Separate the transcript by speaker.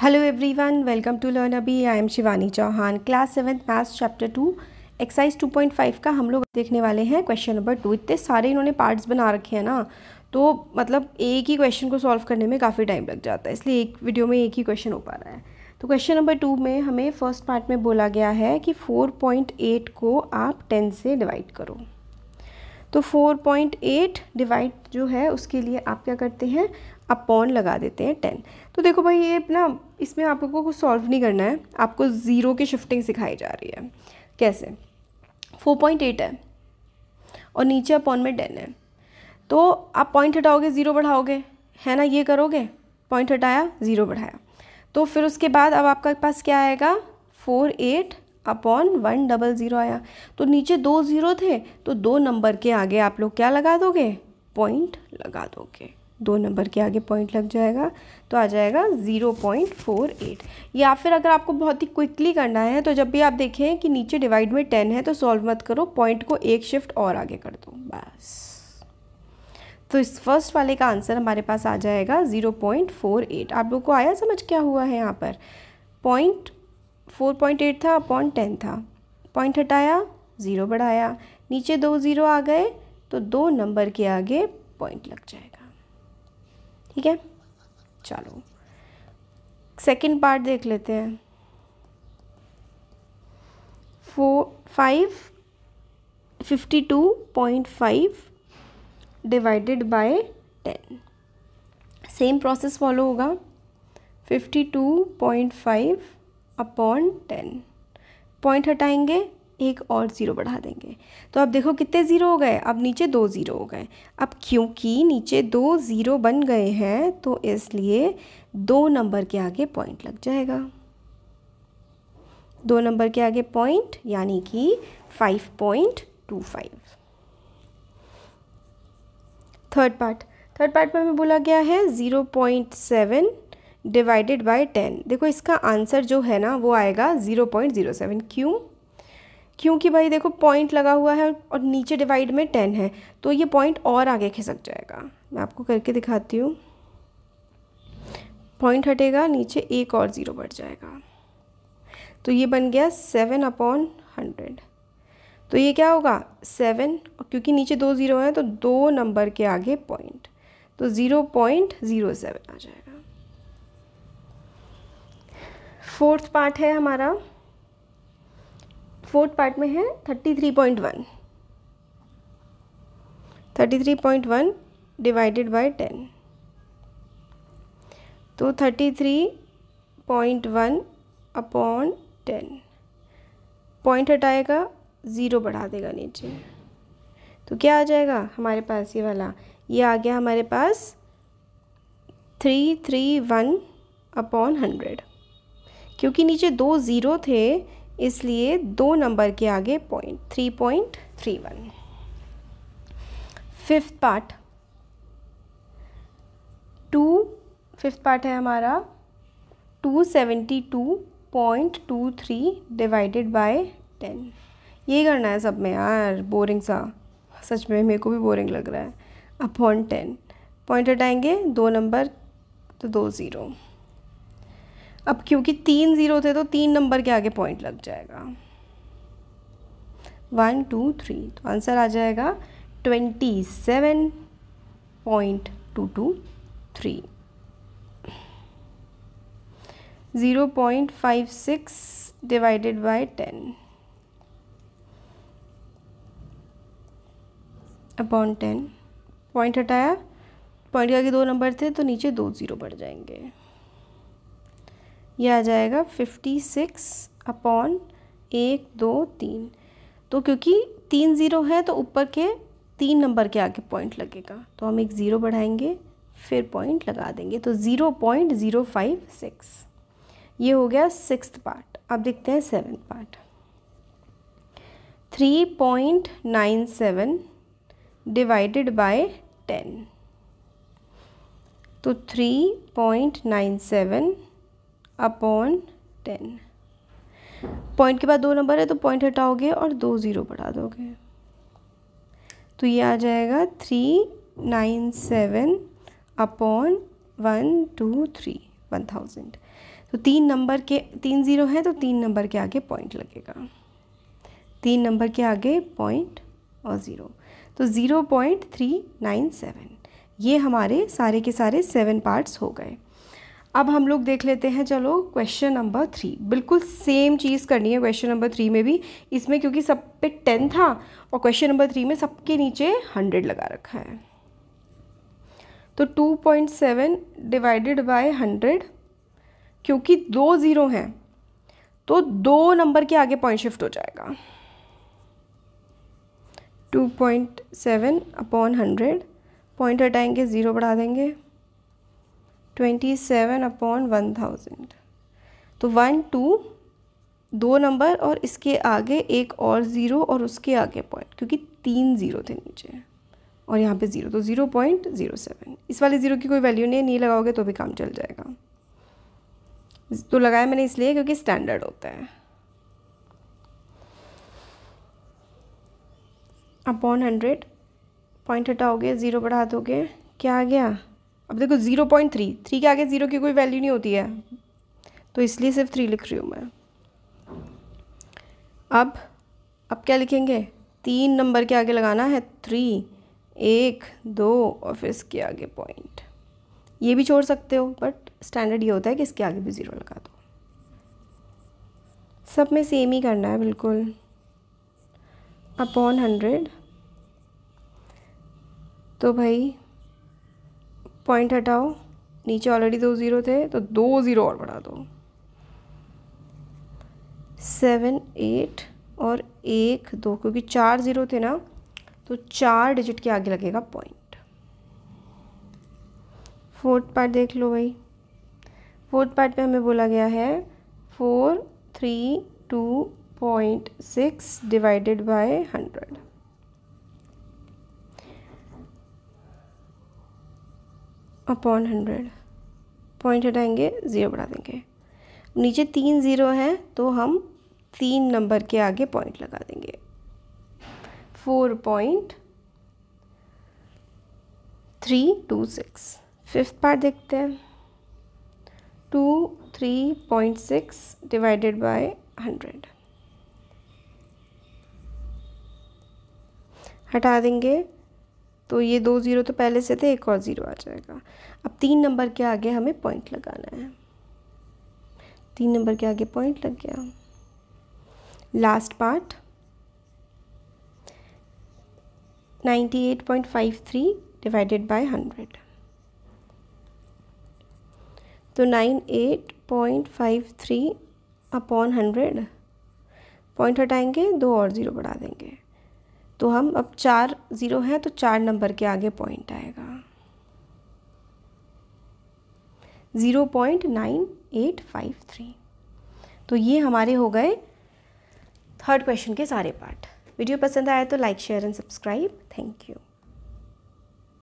Speaker 1: hello everyone welcome to learn Abhi I am Shivani Chauhan class seventh maths chapter two exercise 2.5 का हम लोग देखने वाले हैं क्वेश्चन नंबर टू इतने सारे इन्होंने पार्ट्स बना रखे हैं ना तो मतलब एक ही क्वेश्चन को सॉल्व करने में काफ़ी टाइम लग जाता है इसलिए एक वीडियो में एक ही क्वेश्चन हो पा रहा है तो क्वेश्चन नंबर टू में हमें फर्स्ट पार्ट में बोला गया है कि फोर को आप टेन से डिवाइड करो तो फोर डिवाइड जो है उसके लिए आप क्या करते हैं अपॉन लगा देते हैं टेन तो देखो भाई ये अपना इसमें आपको कुछ सॉल्व नहीं करना है आपको ज़ीरो की शिफ्टिंग सिखाई जा रही है कैसे फोर पॉइंट एट है और नीचे अपॉन में टेन है तो आप पॉइंट हटाओगे ज़ीरो बढ़ाओगे है ना ये करोगे पॉइंट हटाया ज़ीरो बढ़ाया तो फिर उसके बाद अब आपके पास क्या आएगा four eight upon one double zero आया तो नीचे दो ज़ीरो थे तो दो नंबर के आगे आप लोग क्या लगा दोगे पॉइंट लगा दोगे दो नंबर के आगे पॉइंट लग जाएगा तो आ जाएगा ज़ीरो पॉइंट फोर एट या फिर अगर आपको बहुत ही क्विकली करना है तो जब भी आप देखें कि नीचे डिवाइड में टेन है तो सॉल्व मत करो पॉइंट को एक शिफ्ट और आगे कर दो बस तो इस फर्स्ट वाले का आंसर हमारे पास आ जाएगा ज़ीरो पॉइंट फोर एट आप लोगों को आया समझ क्या हुआ है यहाँ पर पॉइंट फोर पॉइंट एट था पॉइंट टेन था पॉइंट हटाया ज़ीरो बढ़ाया नीचे दो ज़ीरो आ गए तो दो नंबर के आगे पॉइंट लग जाएगा ठीक है चलो सेकंड पार्ट देख लेते हैं four five fifty two point five divided by ten same process follow होगा fifty two point five upon ten point हटाएंगे एक और ज़ीरो बढ़ा देंगे तो अब देखो कितने ज़ीरो हो गए अब नीचे दो ज़ीरो हो गए अब क्योंकि नीचे दो ज़ीरो बन गए हैं तो इसलिए दो नंबर के आगे पॉइंट लग जाएगा दो नंबर के आगे पॉइंट यानी कि five point two five third part third part में हमें बोला गया है zero point seven divided by ten देखो इसका आंसर जो है ना वो आएगा ज़ीरो पॉइंट ज़ीरो सेवन क्यों क्योंकि भाई देखो पॉइंट लगा हुआ है और नीचे डिवाइड में टेन है तो ये पॉइंट और आगे खिसक जाएगा मैं आपको करके दिखाती हूँ पॉइंट हटेगा नीचे एक और ज़ीरो बढ़ जाएगा तो ये बन गया सेवन अपॉन हंड्रेड तो ये क्या होगा सेवन क्योंकि नीचे दो ज़ीरो हैं तो दो नंबर के आगे पॉइंट तो ज़ीरो पॉइंट ज़ीरो सेवन आ जाएगा फोर्थ पार्ट है हमारा फोर्थ पार्ट में है thirty three point one thirty three point one divided by ten तो thirty three point one upon ten point हटाएगा ज़ीरो बढ़ा देगा नीचे तो क्या आ जाएगा हमारे पास ये वाला ये आ गया हमारे पास three three one upon hundred क्योंकि नीचे दो ज़ीरो थे इसलिए दो नंबर के आगे point three point three one fifth part two fifth part है हमारा two seventy two point two three divided by ten ये करना है सब में यार बोरिंग सा सच में मेरे को भी बोरिंग लग रहा है अपॉन टेन पॉइंट हटाएंगे दो नंबर तो दो ज़ीरो अब क्योंकि तीन ज़ीरो थे तो तीन नंबर के आगे पॉइंट लग जाएगा वन टू थ्री तो आंसर आ जाएगा twenty seven point two two three zero point five six divided by ten upon ten point हटाया पॉइंट के आगे दो नंबर थे तो नीचे दो ज़ीरो बढ़ जाएंगे ये आ जाएगा फिफ्टी सिक्स अपॉन एक दो तीन तो क्योंकि तीन ज़ीरो है तो ऊपर के तीन नंबर के आगे पॉइंट लगेगा तो हम एक ज़ीरो बढ़ाएंगे फिर पॉइंट लगा देंगे तो zero point zero five six ये हो गया सिक्स पार्ट अब देखते हैं seven part three point nine seven divided by ten तो three point nine seven upon ten point के बाद दो नंबर है तो पॉइंट हटाओगे और दो ज़ीरो बढ़ा दोगे तो ये आ जाएगा three nine seven upon one two three one thousand तो तीन नंबर के तीन ज़ीरो है तो तीन नंबर के आगे पॉइंट लगेगा तीन नंबर के आगे पॉइंट और ज़ीरो तो zero point three nine seven ये हमारे सारे के सारे सेवन पार्ट्स हो गए अब हम लोग देख लेते हैं चलो क्वेश्चन नंबर थ्री बिल्कुल सेम चीज़ करनी है क्वेश्चन नंबर थ्री में भी इसमें क्योंकि सब पे टेन था और क्वेश्चन नंबर थ्री में सबके नीचे हंड्रेड लगा रखा है तो two point seven divided by hundred क्योंकि दो ज़ीरो हैं तो दो नंबर के आगे पॉइंट शिफ्ट हो जाएगा two point seven upon hundred point हटाएंगे ज़ीरो बढ़ा देंगे twenty seven upon one thousand तो वन टू दो नंबर और इसके आगे एक और ज़ीरो और उसके आगे पॉइंट क्योंकि तीन ज़ीरो थे नीचे और यहाँ पे ज़ीरो तो ज़ीरो पॉइंट ज़ीरो सेवन इस वाले ज़ीरो की कोई वैल्यू नहीं नहीं लगाओगे तो भी काम चल जाएगा तो लगाया मैंने इसलिए क्योंकि स्टैंडर्ड होता है अपॉन हंड्रेड पॉइंट हटाओगे ज़ीरो बढ़ा दोगे क्या आ गया अब देखो ज़ीरो पॉइंट थ्री थ्री के आगे ज़ीरो की कोई वैल्यू नहीं होती है तो इसलिए सिर्फ थ्री लिख रही हूँ मैं अब अब क्या लिखेंगे तीन नंबर के आगे लगाना है थ्री एक दो और फिर इसके आगे पॉइंट ये भी छोड़ सकते हो बट स्टैंडर्ड ये होता है कि इसके आगे भी ज़ीरो लगा दो सब में सेम ही करना है बिल्कुल अपॉन हंड्रेड तो भाई पॉइंट हटाओ नीचे ऑलरेडी दो ज़ीरो थे तो दो ज़ीरो और बढ़ा दो सेवन एट और एक दो क्योंकि चार ज़ीरो थे ना तो चार डिजिट के आगे लगेगा पॉइंट फोर्थ पार्ट देख लो भाई फोर्थ पार्ट में हमें बोला गया है four three two point six divided by hundred upon hundred point हटाएंगे ज़ीरो बढ़ा देंगे नीचे तीन ज़ीरो हैं तो हम तीन नंबर के आगे पॉइंट लगा देंगे four point three two six fifth part देखते हैं two three point six divided by hundred हटा देंगे तो ये दो ज़ीरो तो पहले से थे एक और ज़ीरो आ जाएगा अब तीन नंबर के आगे हमें पॉइंट लगाना है तीन नंबर के आगे पॉइंट लग गया लास्ट पार्ट 98.53 डिवाइडेड बाय 100 तो 98.53 अपॉन 100 पॉइंट हटाएंगे दो और ज़ीरो बढ़ा देंगे तो हम अब चार ज़ीरो हैं तो चार नंबर के आगे पॉइंट आएगा zero point nine eight five three तो ये हमारे हो गए थर्ड क्वेश्चन के सारे पार्ट वीडियो पसंद आया तो like share and subscribe thank you